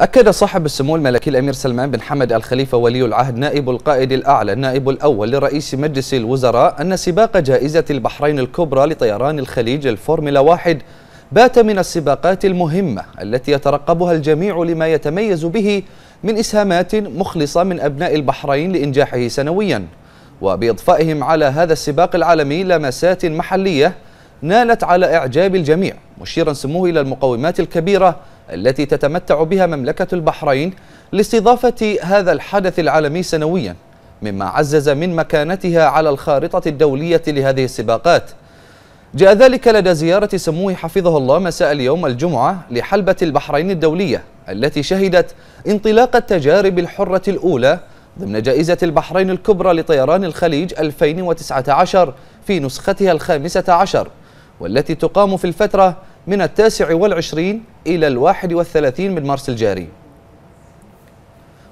أكد صاحب السمو الملكي الأمير سلمان بن حمد الخليفة ولي العهد نائب القائد الأعلى النائب الأول لرئيس مجلس الوزراء أن سباق جائزة البحرين الكبرى لطيران الخليج الفورمولا واحد بات من السباقات المهمة التي يترقبها الجميع لما يتميز به من إسهامات مخلصة من أبناء البحرين لإنجاحه سنويا وبإضفائهم على هذا السباق العالمي لمسات محلية نالت على إعجاب الجميع مشيرا سموه إلى المقومات الكبيرة التي تتمتع بها مملكة البحرين لاستضافة هذا الحدث العالمي سنويا مما عزز من مكانتها على الخارطة الدولية لهذه السباقات جاء ذلك لدى زيارة سموه حفظه الله مساء اليوم الجمعة لحلبة البحرين الدولية التي شهدت انطلاق التجارب الحرة الأولى ضمن جائزة البحرين الكبرى لطيران الخليج 2019 في نسختها الخامسة عشر والتي تقام في الفترة من التاسع والعشرين إلى الواحد والثلاثين من مارس الجاري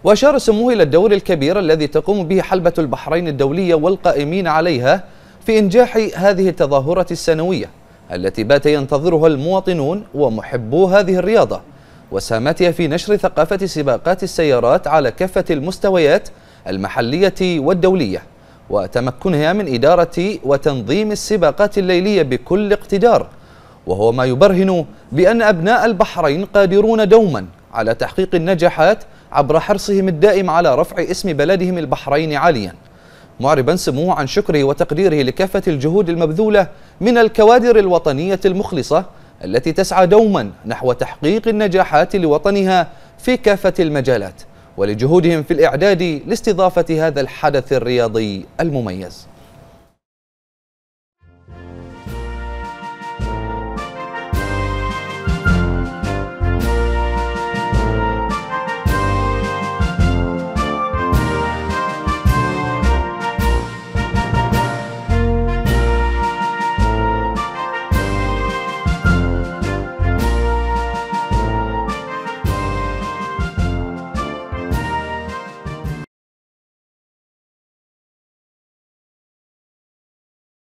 وأشار سموه إلى الدور الكبير الذي تقوم به حلبة البحرين الدولية والقائمين عليها في إنجاح هذه التظاهرة السنوية التي بات ينتظرها المواطنون ومحبو هذه الرياضة وساهمتها في نشر ثقافة سباقات السيارات على كافة المستويات المحلية والدولية وتمكنها من إدارة وتنظيم السباقات الليلية بكل اقتدار وهو ما يبرهن بأن أبناء البحرين قادرون دوما على تحقيق النجاحات عبر حرصهم الدائم على رفع اسم بلدهم البحرين عاليا معربا سموه عن شكره وتقديره لكافة الجهود المبذولة من الكوادر الوطنية المخلصة التي تسعى دوما نحو تحقيق النجاحات لوطنها في كافة المجالات ولجهودهم في الإعداد لاستضافة هذا الحدث الرياضي المميز